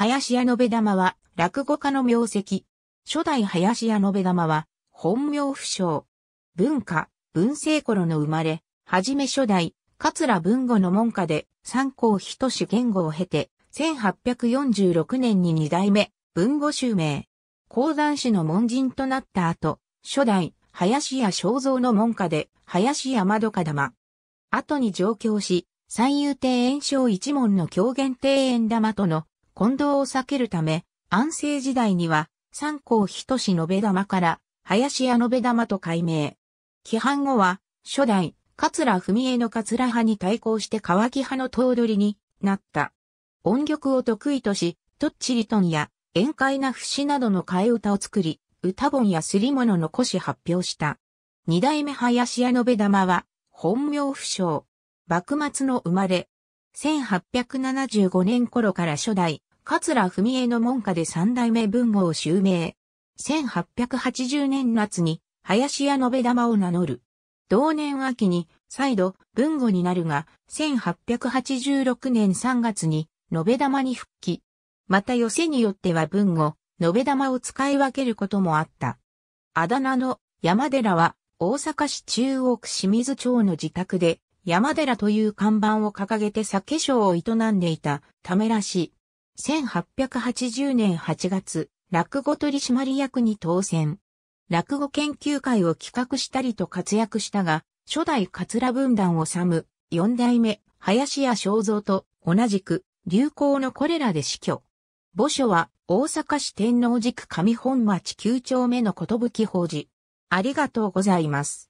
林屋のべ玉は、落語家の名跡。初代林屋のべ玉は、本名不詳。文化、文政頃の生まれ、はじめ初代、桂文吾の門下で、三考等し言語を経て、1846年に二代目、文語襲名。講談師の門人となった後、初代、林屋正蔵の門下で、林家窓か玉。後に上京し、三遊亭炎章一門の狂言庭園玉との混同を避けるため、安政時代には、三光等しのべ玉から、林屋のべ玉と改名。規範後は、初代、桂文江の桂派に対抗して川木派の頭取になった。音曲を得意とし、とっちりとんや、宴会な節などの替え歌を作り、歌本やすり物の古発表した。二代目林家のべ玉は、本名不詳。幕末の生まれ。1875年頃から初代、桂文江の門下で三代目文豪を襲名。1880年夏に、林家延玉を名乗る。同年秋に、再度、文語になるが、1886年3月に、延玉に復帰。また寄せによっては文語、延玉を使い分けることもあった。あだ名の山寺は、大阪市中央区清水町の自宅で、山寺という看板を掲げて酒商を営んでいたためらしい。1880年8月、落語取締役に当選。落語研究会を企画したりと活躍したが、初代桂文壇を治む、四代目、林家正蔵と同じく、流行のコレラで死去。墓所は、大阪市天王寺区上本町9丁目の寿法寺。ありがとうございます。